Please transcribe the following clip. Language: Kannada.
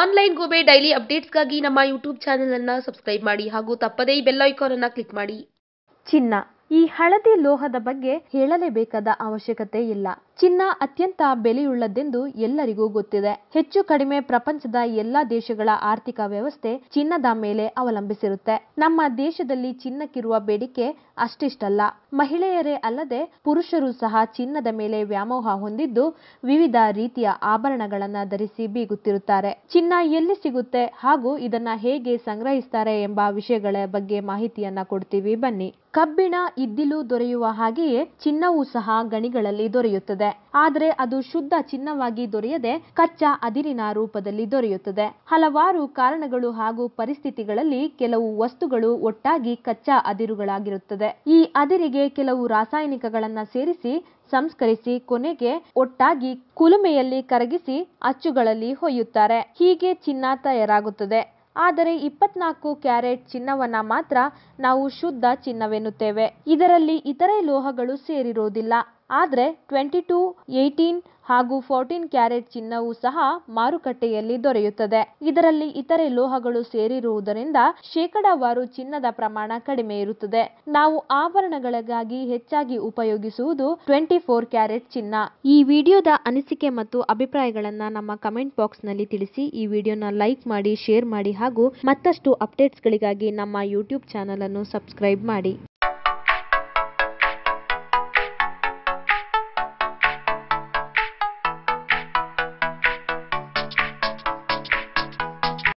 ಆನ್ಲೈನ್ ಗೋಬೆ ಡೈಲಿ ಅಪ್ಡೇಟ್ಸ್ಗಾಗಿ ನಮ್ಮ ಯೂಟ್ಯೂಬ್ ಅನ್ನು ಸಬ್ಸ್ಕ್ರೈಬ್ ಮಾಡಿ ಹಾಗೂ ತಪ್ಪದೇ ಬೆಲ್ ಅನ್ನು ಕ್ಲಿಕ್ ಮಾಡಿ ಚಿನ್ನ ಈ ಹಳದಿ ಲೋಹದ ಬಗ್ಗೆ ಹೇಳಲೇಬೇಕಾದ ಅವಶ್ಯಕತೆ ಇಲ್ಲ ಚಿನ್ನ ಅತ್ಯಂತ ಬೆಲೆಯುಳ್ಳದೆಂದು ಎಲ್ಲರಿಗೂ ಗೊತ್ತಿದೆ ಹೆಚ್ಚು ಕಡಿಮೆ ಪ್ರಪಂಚದ ಎಲ್ಲಾ ದೇಶಗಳ ಆರ್ಥಿಕ ವ್ಯವಸ್ಥೆ ಚಿನ್ನದ ಮೇಲೆ ಅವಲಂಬಿಸಿರುತ್ತೆ ನಮ್ಮ ದೇಶದಲ್ಲಿ ಚಿನ್ನಕ್ಕಿರುವ ಬೇಡಿಕೆ ಅಷ್ಟಿಷ್ಟಲ್ಲ ಮಹಿಳೆಯರೇ ಅಲ್ಲದೆ ಪುರುಷರು ಸಹ ಚಿನ್ನದ ಮೇಲೆ ವ್ಯಾಮೋಹ ಹೊಂದಿದ್ದು ವಿವಿಧ ರೀತಿಯ ಆಭರಣಗಳನ್ನ ಧರಿಸಿ ಬೀಗುತ್ತಿರುತ್ತಾರೆ ಚಿನ್ನ ಎಲ್ಲಿ ಸಿಗುತ್ತೆ ಹಾಗೂ ಇದನ್ನ ಹೇಗೆ ಸಂಗ್ರಹಿಸ್ತಾರೆ ಎಂಬ ವಿಷಯಗಳ ಬಗ್ಗೆ ಮಾಹಿತಿಯನ್ನ ಕೊಡ್ತೀವಿ ಬನ್ನಿ ಕಬ್ಬಿಣ ಇದ್ದಿಲು ದೊರೆಯುವ ಹಾಗೆಯೇ ಚಿನ್ನವೂ ಸಹ ಗಣಿಗಳಲ್ಲಿ ದೊರೆಯುತ್ತದೆ ಆದರೆ ಅದು ಶುದ್ಧ ಚಿನ್ನವಾಗಿ ದೊರೆಯದೆ ಕಚ್ಚಾ ಅದಿರಿನ ರೂಪದಲ್ಲಿ ದೊರೆಯುತ್ತದೆ ಹಲವಾರು ಕಾರಣಗಳು ಹಾಗೂ ಪರಿಸ್ಥಿತಿಗಳಲ್ಲಿ ಕೆಲವು ವಸ್ತುಗಳು ಒಟ್ಟಾಗಿ ಕಚ್ಚಾ ಅದಿರುಗಳಾಗಿರುತ್ತದೆ ಈ ಅದಿರಿಗೆ ಕೆಲವು ರಾಸಾಯನಿಕಗಳನ್ನ ಸೇರಿಸಿ ಸಂಸ್ಕರಿಸಿ ಕೊನೆಗೆ ಒಟ್ಟಾಗಿ ಕುಲುಮೆಯಲ್ಲಿ ಕರಗಿಸಿ ಅಚ್ಚುಗಳಲ್ಲಿ ಹೊಯ್ಯುತ್ತಾರೆ ಹೀಗೆ ಚಿನ್ನ ತಯಾರಾಗುತ್ತದೆ ಆದರೆ ಇಪ್ಪತ್ನಾಲ್ಕು ಕ್ಯಾರೆಟ್ ಚಿನ್ನವನ್ನ ಮಾತ್ರ ನಾವು ಶುದ್ಧ ಚಿನ್ನವೆನ್ನುತ್ತೇವೆ ಇದರಲ್ಲಿ ಇತರೆ ಲೋಹಗಳು ಸೇರಿರೋದಿಲ್ಲ ಆದರೆ ಟ್ವೆಂಟಿ ಟು ಏಯ್ಟೀನ್ ಹಾಗೂ ಫೋರ್ಟೀನ್ ಕ್ಯಾರೆಟ್ ಚಿನ್ನವು ಸಹ ಮಾರುಕಟ್ಟೆಯಲ್ಲಿ ದೊರೆಯುತ್ತದೆ ಇದರಲ್ಲಿ ಇತರೆ ಲೋಹಗಳು ಸೇರಿರುವುದರಿಂದ ಶೇಕಡಾವಾರು ಚಿನ್ನದ ಪ್ರಮಾಣ ಕಡಿಮೆ ಇರುತ್ತದೆ ನಾವು ಆಭರಣಗಳಿಗಾಗಿ ಹೆಚ್ಚಾಗಿ ಉಪಯೋಗಿಸುವುದು ಟ್ವೆಂಟಿ ಫೋರ್ ಕ್ಯಾರೆಟ್ ಚಿನ್ನ ಈ ವಿಡಿಯೋದ ಅನಿಸಿಕೆ ಮತ್ತು ಅಭಿಪ್ರಾಯಗಳನ್ನು ನಮ್ಮ ಕಮೆಂಟ್ ಬಾಕ್ಸ್ ನಲ್ಲಿ ತಿಳಿಸಿ ಈ ವಿಡಿಯೋನ ಲೈಕ್ ಮಾಡಿ ಶೇರ್ ಮಾಡಿ ಹಾಗೂ ಮತ್ತಷ್ಟು ಅಪ್ಡೇಟ್ಸ್ಗಳಿಗಾಗಿ ನಮ್ಮ ಯೂಟ್ಯೂಬ್ ಚಾನಲ್ ಅನ್ನು ಸಬ್ಸ್ಕ್ರೈಬ್ ಮಾಡಿ